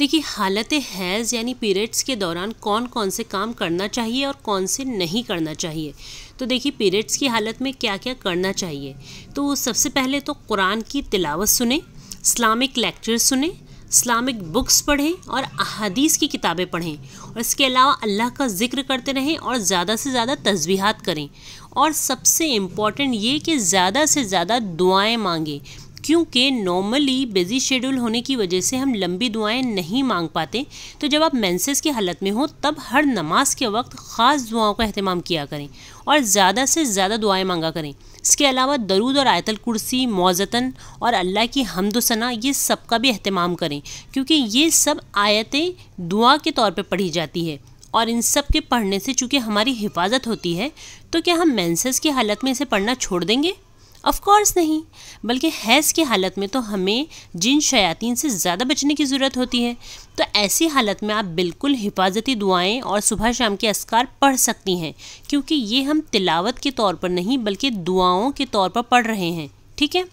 देखिए हालत हैज़ यानी पीरियड्स के दौरान कौन कौन से काम करना चाहिए और कौन से नहीं करना चाहिए तो देखिए पीरियड्स की हालत में क्या क्या करना चाहिए तो सबसे पहले तो कुरान की तिलावत सुने इस्लामिक लेक्चर सुने इस्लामिक बुक्स पढ़ें और अहादीस की किताबें पढ़ें और इसके अलावा अल्लाह का जिक्र करते रहें और ज़्यादा से ज़्यादा तस्बीहात करें और सबसे इम्पॉर्टेंट ये कि ज़्यादा से ज़्यादा दुआएं मांगें क्योंकि नॉर्मली बिजी शेड्यूल होने की वजह से हम लंबी दुआएं नहीं मांग पाते तो जब आप मेंसेस की हालत में हो तब हर नमाज के वक्त ख़ास दुआओं का अहतमाम किया करें और ज़्यादा से ज़्यादा दुआएं मांगा करें इसके अलावा दरूद और आयतल कुर्सी मौजतन और अल्लाह की हमदोसना ये सब का भी अहतमाम करें क्योंकि ये सब आयतें दुआ के तौर पर पढ़ी जाती है और इन सब के पढ़ने से चूँकि हमारी हिफाजत होती है तो क्या हम मैंसेस की हालत में इसे पढ़ना छोड़ देंगे ऑफकोर्स नहीं बल्कि हैज़ की हालत में तो हमें जिन शयातीन से ज़्यादा बचने की ज़रूरत होती है तो ऐसी हालत में आप बिल्कुल हिफाजती दुआएं और सुबह शाम के असकार पढ़ सकती हैं क्योंकि ये हम तिलावत के तौर पर नहीं बल्कि दुआओं के तौर पर पढ़ रहे हैं ठीक है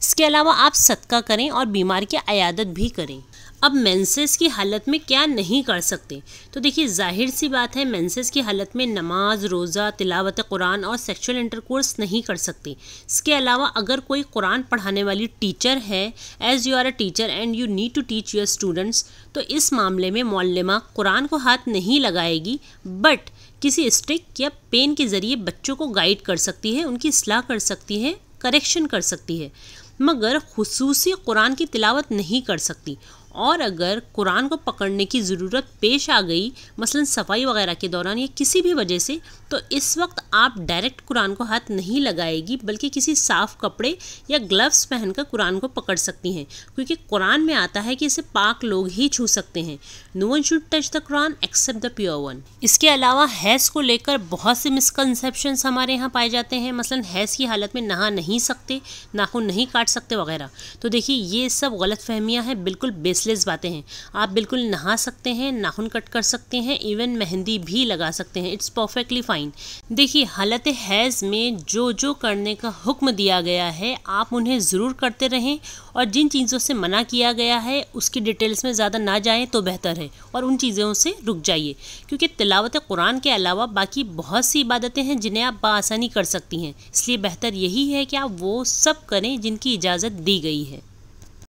इसके अलावा आप सदका करें और बीमार की अयादत भी करें अब मेंसेस की हालत में क्या नहीं कर सकते तो देखिए जाहिर सी बात है मेंसेस की हालत में नमाज रोज़ा तिलावत कुरान और सेक्सुअल इंटरकोर्स नहीं कर सकते इसके अलावा अगर कोई कुरान पढ़ाने वाली टीचर है as you are a teacher and you need to teach your students तो इस मामले में मौलमा कुरान को हाथ नहीं लगाएगी बट किसी स्टिक या पेन के ज़रिए बच्चों को गाइड कर सकती है उनकी असलाह कर सकती है करेक्शन कर सकती है मगर खसूसी कुरान की तिलावत नहीं कर सकती और अगर कुरान को पकड़ने की ज़रूरत पेश आ गई मसलन सफाई वगैरह के दौरान या किसी भी वजह से तो इस वक्त आप डायरेक्ट कुरान को हाथ नहीं लगाएगी बल्कि किसी साफ़ कपड़े या ग्लव्स पहनकर कुरान को पकड़ सकती हैं क्योंकि कुरान में आता है कि इसे पाक लोग ही छू सकते हैं no one should touch the Quran except the pure one इसके अलावा हैज़ को लेकर बहुत से मिसकनसेप्शन हमारे यहाँ पाए जाते हैं मसलन हैज़ की हालत में नहा नहीं सकते नाखून नहीं काट सकते वगैरह तो देखिए ये सब गलत फहमियाँ हैं बिल्कुल बेस सेंसलेस बातें हैं आप बिल्कुल नहा सकते हैं नाखून कट कर सकते हैं इवन मेहंदी भी लगा सकते हैं इट्स परफेक्टली फ़ाइन देखिए हालत हैज़ में जो जो करने का हुक्म दिया गया है आप उन्हें ज़रूर करते रहें और जिन चीज़ों से मना किया गया है उसकी डिटेल्स में ज़्यादा ना जाएँ तो बेहतर है और उन चीज़ों से रुक जाइए क्योंकि तिलावत कुरान के अलावा बाकी बहुत सी इबादतें हैं जिन्हें आप बासानी कर सकती हैं इसलिए बेहतर यही है कि आप वो सब करें जिनकी इजाज़त दी गई है